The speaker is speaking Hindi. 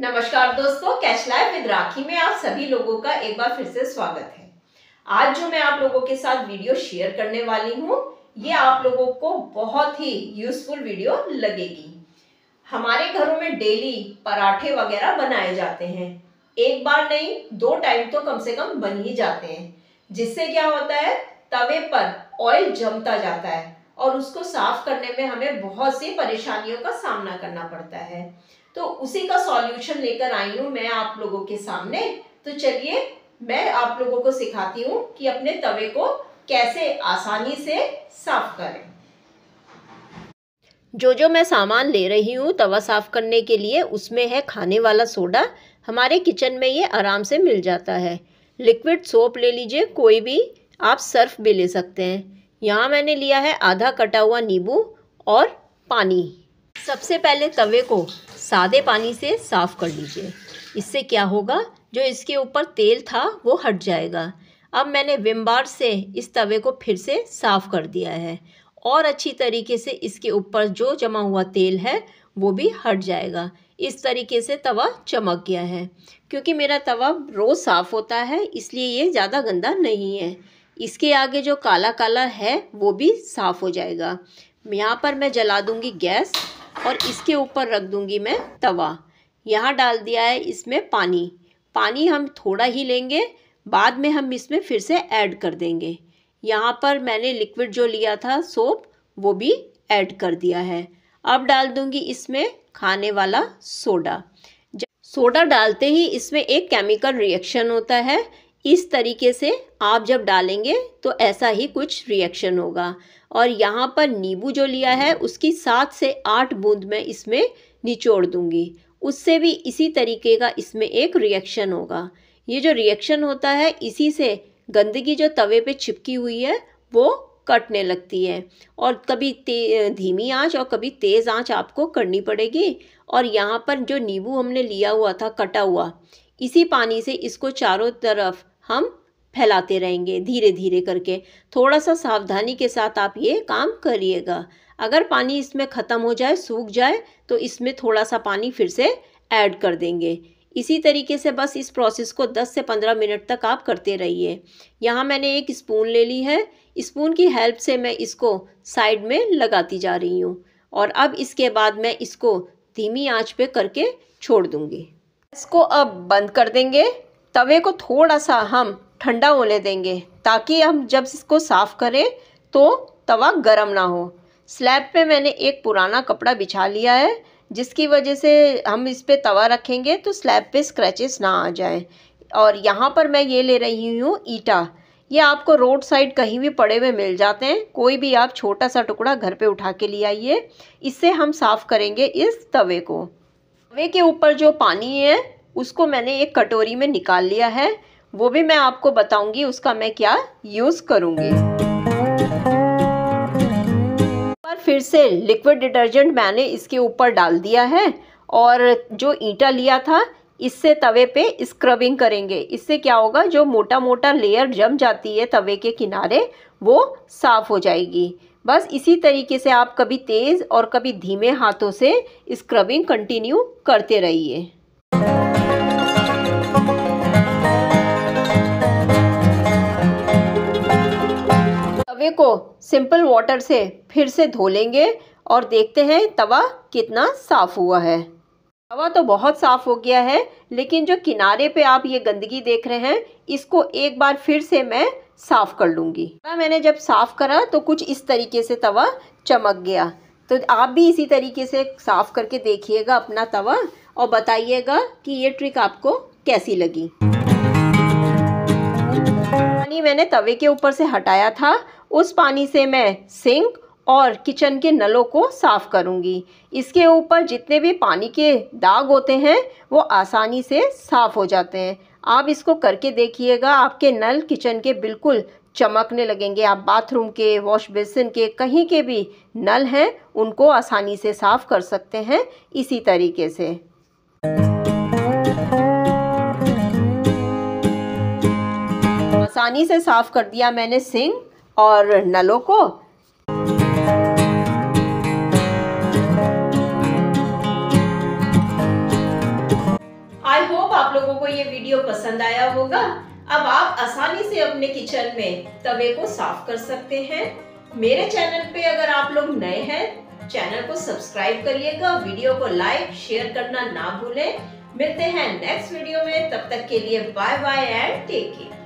नमस्कार दोस्तों कैश लाइव विद राखी में आप सभी लोगों का एक बार फिर से स्वागत है आज जो मैं आप लोगों के साथ वीडियो शेयर करने वाली हूँ ये आप लोगों को बहुत ही यूजफुल वीडियो लगेगी हमारे घरों में डेली पराठे वगैरह बनाए जाते हैं एक बार नहीं दो टाइम तो कम से कम बन ही जाते हैं जिससे क्या होता है तवे पर ऑयल जमता जाता है और उसको साफ करने में हमें बहुत सी परेशानियों का सामना करना पड़ता है तो उसी का सॉल्यूशन लेकर आई हूँ मैं आप लोगों के सामने तो चलिए मैं आप लोगों को सिखाती हूँ कि अपने तवे को कैसे आसानी से साफ करें जो जो मैं सामान ले रही हूँ तवा साफ़ करने के लिए उसमें है खाने वाला सोडा हमारे किचन में ये आराम से मिल जाता है लिक्विड सोप ले लीजिए कोई भी आप सर्फ भी ले सकते हैं यहाँ मैंने लिया है आधा कटा हुआ नींबू और पानी सबसे पहले तवे को सादे पानी से साफ़ कर लीजिए इससे क्या होगा जो इसके ऊपर तेल था वो हट जाएगा अब मैंने विम बार से इस तवे को फिर से साफ़ कर दिया है और अच्छी तरीके से इसके ऊपर जो जमा हुआ तेल है वो भी हट जाएगा इस तरीके से तवा चमक गया है क्योंकि मेरा तवा रोज़ साफ़ होता है इसलिए ये ज़्यादा गंदा नहीं है इसके आगे जो काला काला है वो भी साफ़ हो जाएगा यहाँ पर मैं जला दूँगी गैस और इसके ऊपर रख दूंगी मैं तवा यहाँ डाल दिया है इसमें पानी पानी हम थोड़ा ही लेंगे बाद में हम इसमें फिर से ऐड कर देंगे यहाँ पर मैंने लिक्विड जो लिया था सोप वो भी ऐड कर दिया है अब डाल दूंगी इसमें खाने वाला सोडा सोडा डालते ही इसमें एक केमिकल रिएक्शन होता है इस तरीके से आप जब डालेंगे तो ऐसा ही कुछ रिएक्शन होगा और यहाँ पर नींबू जो लिया है उसकी सात से आठ बूंद मैं इसमें निचोड़ दूँगी उससे भी इसी तरीके का इसमें एक रिएक्शन होगा ये जो रिएक्शन होता है इसी से गंदगी जो तवे पे चिपकी हुई है वो कटने लगती है और कभी धीमी आंच और कभी तेज़ आंच आपको करनी पड़ेगी और यहाँ पर जो नींबू हमने लिया हुआ था कटा हुआ इसी पानी से इसको चारों तरफ हम फैलाते रहेंगे धीरे धीरे करके थोड़ा सा सावधानी के साथ आप ये काम करिएगा अगर पानी इसमें ख़त्म हो जाए सूख जाए तो इसमें थोड़ा सा पानी फिर से ऐड कर देंगे इसी तरीके से बस इस प्रोसेस को 10 से 15 मिनट तक आप करते रहिए यहाँ मैंने एक स्पून ले ली है स्पून की हेल्प से मैं इसको साइड में लगाती जा रही हूँ और अब इसके बाद मैं इसको धीमी आँच पर करके छोड़ दूँगी इसको अब बंद कर देंगे तवे को थोड़ा सा हम ठंडा होने देंगे ताकि हम जब इसको साफ़ करें तो तवा गर्म ना हो स्लैब पे मैंने एक पुराना कपड़ा बिछा लिया है जिसकी वजह से हम इस पर तवा रखेंगे तो स्लैब पे स्क्रैचेस ना आ जाए और यहाँ पर मैं ये ले रही हूँ ईटा ये आपको रोड साइड कहीं भी पड़े हुए मिल जाते हैं कोई भी आप छोटा सा टुकड़ा घर पे उठा के ले आइए इससे हम साफ़ करेंगे इस तवे को तवे के ऊपर जो पानी है उसको मैंने एक कटोरी में निकाल लिया है वो भी मैं आपको बताऊंगी उसका मैं क्या यूज़ करूंगी पर फिर से लिक्विड डिटर्जेंट मैंने इसके ऊपर डाल दिया है और जो ईटा लिया था इससे तवे पे स्क्रबिंग करेंगे इससे क्या होगा जो मोटा मोटा लेयर जम जाती है तवे के किनारे वो साफ़ हो जाएगी बस इसी तरीके से आप कभी तेज़ और कभी धीमे हाथों से स्क्रबिंग कंटिन्यू करते रहिए तवे को सिंपल वाटर से फिर से धो लेंगे और देखते हैं तवा कितना साफ़ हुआ है तवा तो बहुत साफ़ हो गया है लेकिन जो किनारे पे आप ये गंदगी देख रहे हैं इसको एक बार फिर से मैं साफ़ कर लूंगी तवा मैंने जब साफ़ करा तो कुछ इस तरीके से तवा चमक गया तो आप भी इसी तरीके से साफ़ करके देखिएगा अपना तवा और बताइएगा कि ये ट्रिक आपको कैसी लगी पानी मैंने तवे के ऊपर से हटाया था उस पानी से मैं सिंक और किचन के नलों को साफ़ करूंगी। इसके ऊपर जितने भी पानी के दाग होते हैं वो आसानी से साफ़ हो जाते हैं आप इसको करके देखिएगा आपके नल किचन के बिल्कुल चमकने लगेंगे आप बाथरूम के वॉश बेसिन के कहीं के भी नल हैं उनको आसानी से साफ़ कर सकते हैं इसी तरीके से आसानी से साफ़ कर दिया मैंने सिंह और नलों को आई होप आप लोगों को ये वीडियो पसंद आया होगा अब आप आसानी से अपने किचन में तवे को साफ कर सकते हैं मेरे चैनल पे अगर आप लोग नए हैं चैनल को सब्सक्राइब करिएगा वीडियो को लाइक शेयर करना ना भूलें मिलते हैं नेक्स्ट वीडियो में तब तक के लिए bye bye and take care